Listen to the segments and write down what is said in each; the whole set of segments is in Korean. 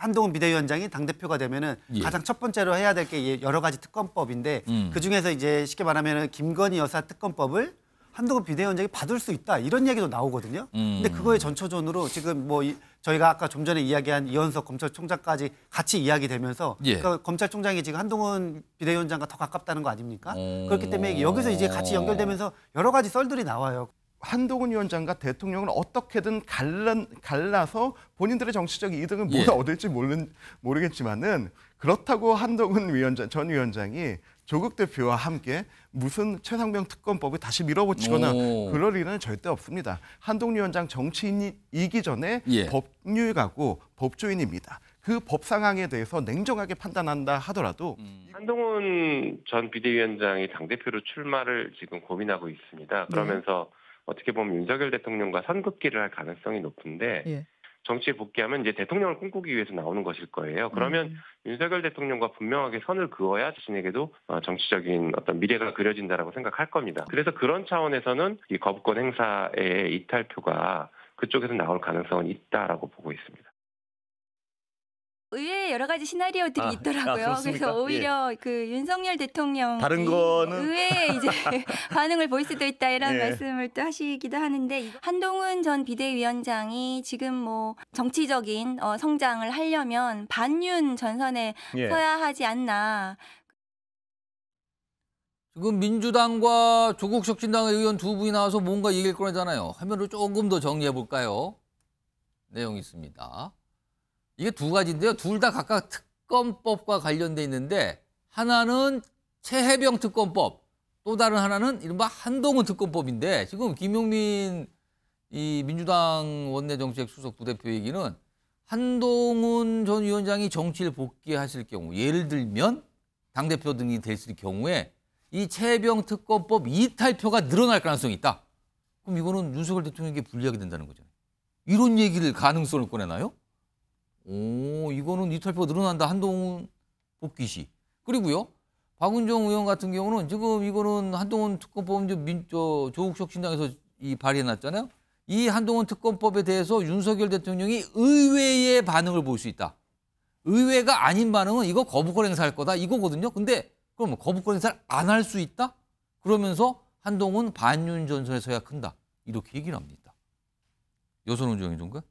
한동훈 비대위원장이 당대표가 되면은 예. 가장 첫 번째로 해야 될 게 여러 가지 특검법인데 음. 그 중에서 이제 쉽게 말하면은 김건희 여사 특검법을 한동훈 비대위원장이 받을 수 있다 이런 얘기도 나오거든요. 음. 근데 그거의 전초전으로 지금 뭐 이, 저희가 아까 좀 전에 이야기한 이현석 검찰총장까지 같이 이야기되면서 예. 그러니까 검찰총장이 지금 한동훈 비대위원장과 더 가깝다는 거 아닙니까? 오. 어. 그렇기 때문에 여기서 이제 같이 연결되면서 여러 가지 썰들이 나와요. 한동훈 위원장과 대통령은 어떻게든 갈라, 갈라서 본인들의 정치적 이득은 뭘 예. 얻을지 모르는, 모르겠지만은 그렇다고 한동훈 위원장, 전 위원장이 조국 대표와 함께 무슨 최상병 특검법을 다시 밀어붙이거나 오. 그럴 일은 절대 없습니다. 한동훈 위원장 정치인이기 전에 예. 법률가고 법조인입니다. 그 법 상황에 대해서 냉정하게 판단한다 하더라도 음. 한동훈 전 비대위원장이 당대표로 출마를 지금 고민하고 있습니다. 네. 그러면서 네. 어떻게 보면 윤석열 대통령과 선긋기를 할 가능성이 높은데 예. 정치에 복귀하면 이제 대통령을 꿈꾸기 위해서 나오는 것일 거예요. 그러면 음. 윤석열 대통령과 분명하게 선을 그어야 자신에게도 어, 정치적인 어떤 미래가 그려진다라고 생각할 겁니다. 그래서 그런 차원에서는 이 거부권 행사의 이탈표가 그쪽에서 나올 가능성은 있다라고 보고 있습니다. 여러 가지 시나리오들이 아, 아 있더라고요. 아, 그래서 예. 오히려 예. 그 윤석열 대통령 다른 거는 의외 이제 반응을 보일 수도 있다 이런 예. 말씀을 또 하시기도 하는데 한동훈 전 비대위원장이 지금 뭐 정치적인 어, 성장을 하려면 반윤 전선에 예. 서야 하지 않나. 지금 민주당과 조국 혁신당 의원 두 분이 나와서 뭔가 얘기를 꺼내잖아요. 화면을 조금 더 정리해 볼까요? 내용 있습니다. 이게 두 가지인데요. 둘 다 각각 특검법과 관련돼 있는데 하나는 최해병 특검법, 또 다른 하나는 이른바 한동훈 특검법인데 지금 김용민 이 민주당 원내정책 수석 부대표 얘기는 한동훈 전 위원장이 정치를 복귀하실 경우 예를 들면 당대표 등이 됐을 경우에 이 최병 특검법 이탈표가 늘어날 가능성이 있다. 그럼 이거는 윤석열 대통령에게 불리하게 된다는 거죠. 이런 얘기를 가능성을 꺼내나요? 오, 이거는 이탈표가 늘어난다. 한동훈 복귀시. 그리고요. 박은정 의원 같은 경우는 지금 이거는 한동훈 특검법 민, 저, 조국혁 신당에서 이 발의해놨잖아요. 이 한동훈 특검법에 대해서 윤석열 대통령이 의외의 반응을 볼 수 있다. 의외가 아닌 반응은 이거 거부권 행사할 거다 이거거든요. 근데 그럼 거부권 행사를 안할 수 있다? 그러면서 한동훈 반윤 전선에 서야 큰다. 이렇게 얘기를 합니다. 여선훈 조영이 전가 요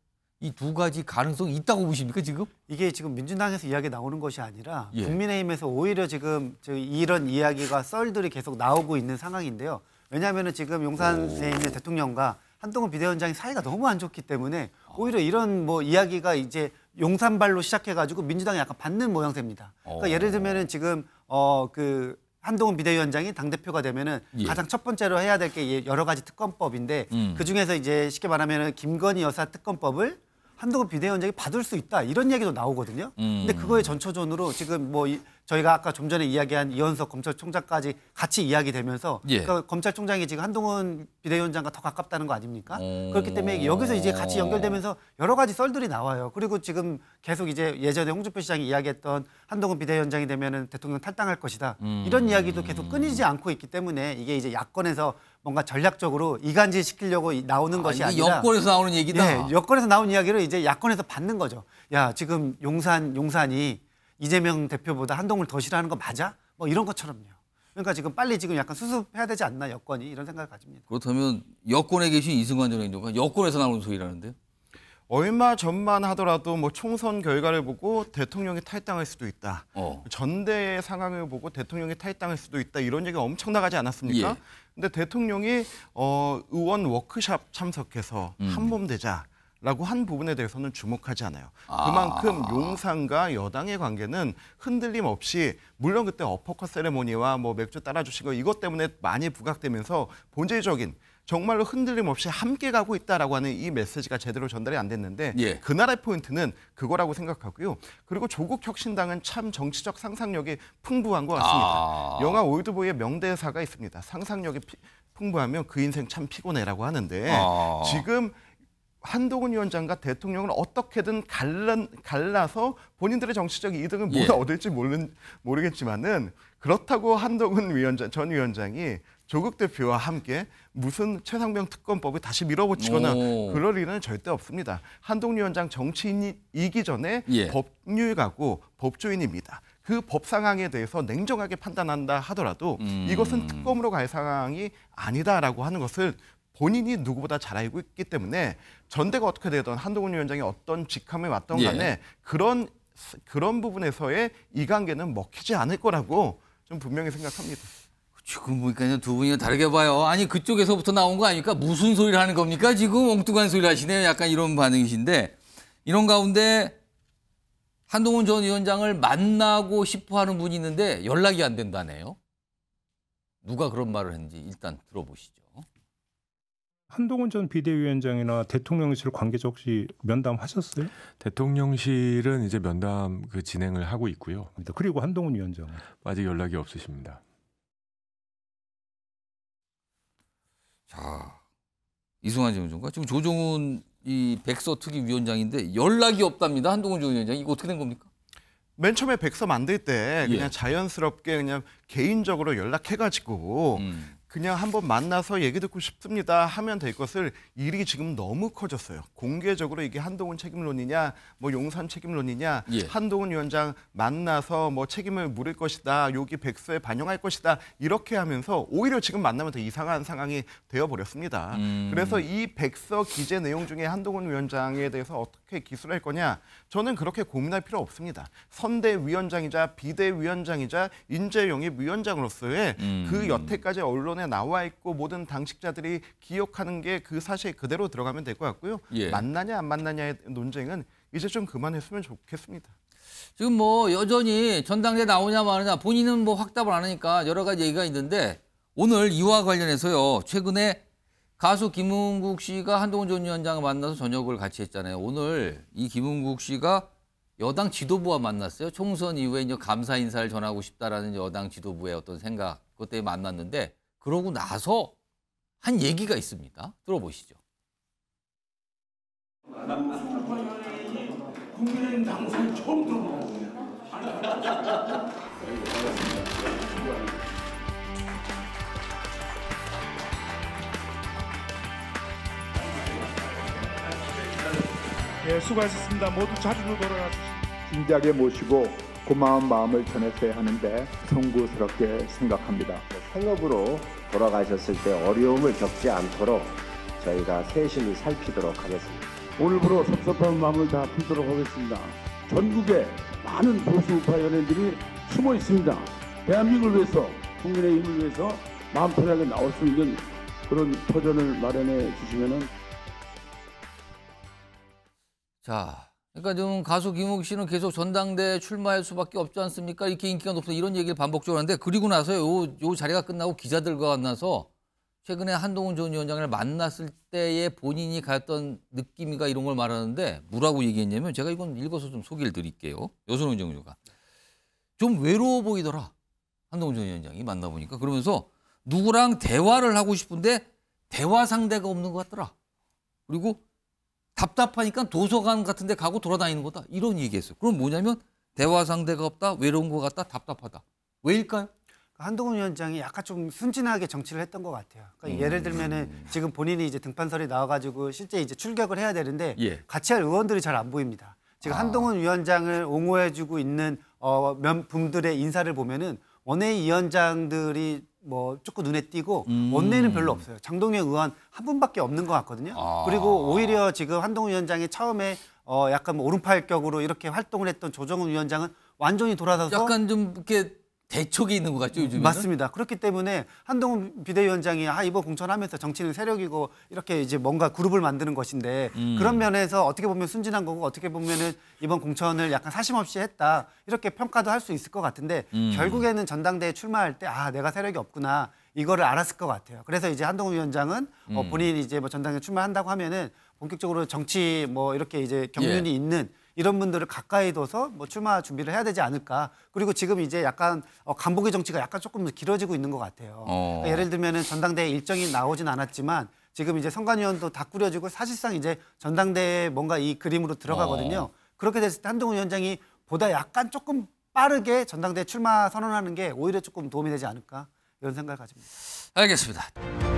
이두 가지 가능성이 있다고 보십니까 지금? 이게 지금 민주당에서 이야기 나오는 것이 아니라 예. 국민의힘에서 오히려 지금 이런 이야기가 썰들이 계속 나오고 있는 상황인데요. 왜냐하면 지금 용산에 오. 있는 대통령과 한동훈 비대위원장이 사이가 너무 안 좋기 때문에 아. 오히려 이런 뭐 이야기가 이제 용산발로 시작해가지고 민주당이 약간 받는 모양새입니다. 그러니까 어. 예를 들면은 지금 어그 한동훈 비대위원장이 당 대표가 되면은 예. 가장 첫 번째로 해야 될 게 여러 가지 특검법인데 음. 그 중에서 이제 쉽게 말하면은 김건희 여사 특검법을 한동훈 비대위원장이 받을 수 있다 이런 얘기도 나오거든요. 음. 근데 그거의 전초전으로 지금 뭐 이, 저희가 아까 좀 전에 이야기한 이현석 검찰총장까지 같이 이야기되면서 예. 그러니까 검찰총장이 지금 한동훈 비대위원장과 더 가깝다는 거 아닙니까? 오. 어. 그렇기 때문에 여기서 이제 같이 연결되면서 여러 가지 썰들이 나와요. 그리고 지금 계속 이제 예전에 홍준표 시장이 이야기했던 한동훈 비대위원장이 되면은 대통령 탈당할 것이다 음. 이런 이야기도 계속 끊이지 않고 있기 때문에 이게 이제 야권에서 뭔가 전략적으로 이간질 시키려고 나오는 아, 것이 아니라 여권에서 나오는 얘기다. 네, 여권에서 나온 이야기를 이제 야권에서 받는 거죠. 야 지금 용산 용산이 이재명 대표보다 한동훈 더 싫어하는 거 맞아? 뭐 이런 것처럼요. 그러니까 지금 빨리 지금 약간 수습해야 되지 않나 여권이 이런 생각을 가집니다. 그렇다면 여권에 계신 이승만 전의원관 여권에서 나오는 소리라는데요. 얼마 전만 하더라도 뭐 총선 결과를 보고 대통령이 탈당할 수도 있다. 어. 전대의 상황을 보고 대통령이 탈당할 수도 있다. 이런 얘기가 엄청 나가지 않았습니까? 예. 근데 대통령이 어 의원 워크샵 참석해서 음. 한몸 되자. 라고 한 부분에 대해서는 주목하지 않아요. 아. 그만큼 용산과 여당의 관계는 흔들림 없이 물론 그때 어퍼컷 세레모니와 뭐 맥주 따라주신 거 이것 때문에 많이 부각되면서 본질적인 정말로 흔들림 없이 함께 가고 있다라고 하는 이 메시지가 제대로 전달이 안 됐는데 예. 그라의 포인트는 그거라고 생각하고요. 그리고 조국 혁신당은 참 정치적 상상력이 풍부한 것 같습니다. 아... 영화 올드보이의 명대사가 있습니다. 상상력이 피... 풍부하면 그 인생 참 피곤해라고 하는데 아... 지금 한동훈 위원장과 대통령은 어떻게든 갈라, 갈라서 본인들의 정치적 이득을 뭘 예. 얻을지 모르 모르겠지만은 그렇다고 한동훈 위원장, 전 위원장이 조국 대표와 함께 무슨 최상병 특검법을 다시 밀어붙이거나 오. 그럴 일은 절대 없습니다. 한동훈 위원장 정치인이기 전에 예. 법률가고 법조인입니다. 그 법 상황에 대해서 냉정하게 판단한다 하더라도 음. 이것은 특검으로 갈 상황이 아니다라고 하는 것을 본인이 누구보다 잘 알고 있기 때문에 전대가 어떻게 되든 한동훈 위원장이 어떤 직함에 왔던 예. 간에 예. 그런 그런 부분에서의 이 관계는 먹히지 않을 거라고 좀 분명히 생각합니다. 지금 보니까 두 분이 다르게 봐요. 아니 그쪽에서부터 나온 거 아닙니까? 무슨 소리를 하는 겁니까? 지금 엉뚱한 소리를 하시네요. 약간 이런 반응이신데 이런 가운데 한동훈 전 위원장을 만나고 싶어하는 분이 있는데 연락이 안 된다네요. 누가 그런 말을 했는지 일단 들어보시죠. 한동훈 전 비대위원장이나 대통령실 관계자 혹시 면담하셨어요? 대통령실은 이제 면담 그 진행을 하고 있고요. 그리고 한동훈 위원장 아직 연락이 없으십니다. 자 이승환 전문가 지금 조정훈 이 백서 특위 위원장인데 연락이 없답니다 한동훈 전 위원장 이거 어떻게 된 겁니까? 맨 처음에 백서 만들 때 그냥 예. 자연스럽게 그냥 개인적으로 연락해가지고 음. 그냥 한번 만나서 얘기 듣고 싶습니다 하면 될 것을 일이 지금 너무 커졌어요. 공개적으로 이게 한동훈 책임론이냐, 뭐 용산 책임론이냐, 예. 한동훈 위원장 만나서 뭐 책임을 물을 것이다, 여기 백서에 반영할 것이다 이렇게 하면서 오히려 지금 만나면 더 이상한 상황이 되어버렸습니다. 음. 그래서 이 백서 기재 내용 중에 한동훈 위원장에 대해서 어떻게 기술할 거냐, 저는 그렇게 고민할 필요 없습니다. 선대위원장이자 비대위원장이자 인재영입위원장으로서의 음. 그 여태까지 언론 문건에 나와 있고 모든 당직자들이 기억하는 게 그 사실 그대로 들어가면 될 것 같고요. 예. 만나냐 안 만나냐의 논쟁은 이제 좀 그만했으면 좋겠습니다. 지금 뭐 여전히 전당대 나오냐 마느냐 본인은 뭐 확답을 안 하니까 여러 가지 얘기가 있는데 오늘 이와 관련해서요. 최근에 가수 김은국 씨가 한동훈 전 위원장을 만나서 저녁을 같이 했잖아요. 오늘 이 김은국 씨가 여당 지도부와 만났어요. 총선 이후에 이제 감사 인사를 전하고 싶다라는 여당 지도부의 어떤 생각 그때 만났는데 그러고 나서 한 얘기가 있습니다. 들어보시죠. 국 예, 수고하셨습니다. 모두 자리로 돌아가 주시오 진지하 모시고 고마운 마음을 전했어야 하는데 송구스럽게 생각합니다. 생업으로 돌아가셨을 때 어려움을 겪지 않도록 저희가 세심히 살피도록 하겠습니다. 오늘부로 섭섭한 마음을 다 풀도록 하겠습니다. 전국에 많은 보수우파 연예인들이 숨어 있습니다. 대한민국을 위해서 국민의 힘을 위해서 마음 편하게 나올 수 있는 그런 터전을 마련해 주시면은 자 그러니까 지금 가수 김욱 씨는 계속 전당대회 출마할 수밖에 없지 않습니까? 이렇게 인기가 높다 이런 얘기를 반복적으로 하는데 그리고 나서요. 요, 자리가 끝나고 기자들과 만나서 최근에 한동훈 전 위원장을 만났을 때의 본인이 갔던 느낌이가 이런 걸 말하는데 뭐라고 얘기했냐면 제가 이건 읽어서 좀 소개를 드릴게요. 여순원 정조가. 좀 외로워 보이더라. 한동훈 전 위원장이 만나보니까. 그러면서 누구랑 대화를 하고 싶은데 대화 상대가 없는 것 같더라. 그리고 답답하니까 도서관 같은 데 가고 돌아다니는 거다. 이런 얘기했어요. 그럼 뭐냐면 대화 상대가 없다, 외로운 것 같다, 답답하다. 왜일까요? 그러니까 한동훈 위원장이 약간 좀 순진하게 정치를 했던 것 같아요. 그러니까 음. 예를 들면은 지금 본인이 이제 등판설이 나와가지고 실제 이제 출격을 해야 되는데 예. 같이 할 의원들이 잘 안 보입니다. 지금 아. 한동훈 위원장을 옹호해주고 있는 어, 면품들의 인사를 보면은 원외 위원장들이 뭐 조금 눈에 띄고 음. 원내는 별로 없어요. 장동영 의원 한 분밖에 없는 것 같거든요. 아. 그리고 오히려 지금 한동훈 위원장이 처음에 어 약간 뭐 오른팔 격으로 이렇게 활동을 했던 조정훈 위원장은 완전히 돌아서서 약간 좀 이렇게 대촉이 있는 것 같죠 요즘 맞습니다. 그렇기 때문에 한동훈 비대위원장이 아 이번 공천하면서 정치는 세력이고 이렇게 이제 뭔가 그룹을 만드는 것인데 음. 그런 면에서 어떻게 보면 순진한 거고 어떻게 보면은 이번 공천을 약간 사심없이 했다 이렇게 평가도 할 수 있을 것 같은데 음. 결국에는 전당대회 출마할 때 아 내가 세력이 없구나 이거를 알았을 것 같아요. 그래서 이제 한동훈 위원장은 뭐 음. 어, 본인이 이제 뭐 전당대회 출마한다고 하면은 본격적으로 정치 뭐 이렇게 이제 경륜이 예. 있는 이런 분들을 가까이 둬서 뭐 출마 준비를 해야 되지 않을까. 그리고 지금 이제 약간 어, 간보기 정치가 약간 조금 길어지고 있는 것 같아요. 어. 그러니까 예를 들면은 전당대회 일정이 나오진 않았지만 지금 이제 선관위원도 다 꾸려지고 사실상 이제 전당대회 뭔가 이 그림으로 들어가거든요. 어. 그렇게 됐을 때 한동훈 위원장이 보다 약간 조금 빠르게 전당대회 출마 선언하는 게 오히려 조금 도움이 되지 않을까 이런 생각을 가집니다. 알겠습니다.